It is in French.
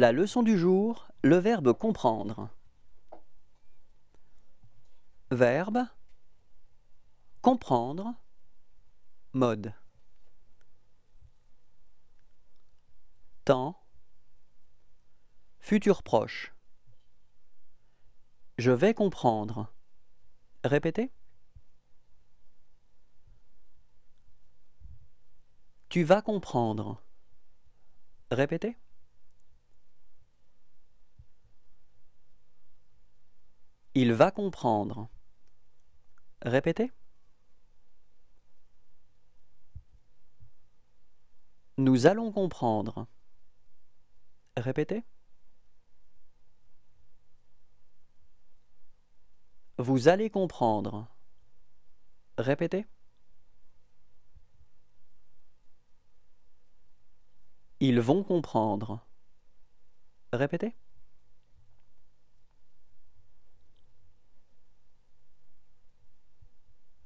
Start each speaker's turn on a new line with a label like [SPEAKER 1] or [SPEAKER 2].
[SPEAKER 1] La leçon du jour, le verbe comprendre. Verbe comprendre mode temps futur proche Je vais comprendre. Répétez. Tu vas comprendre. Répétez. Il va comprendre. Répétez. Nous allons comprendre. Répétez. Vous allez comprendre. Répétez. Ils vont comprendre. Répétez.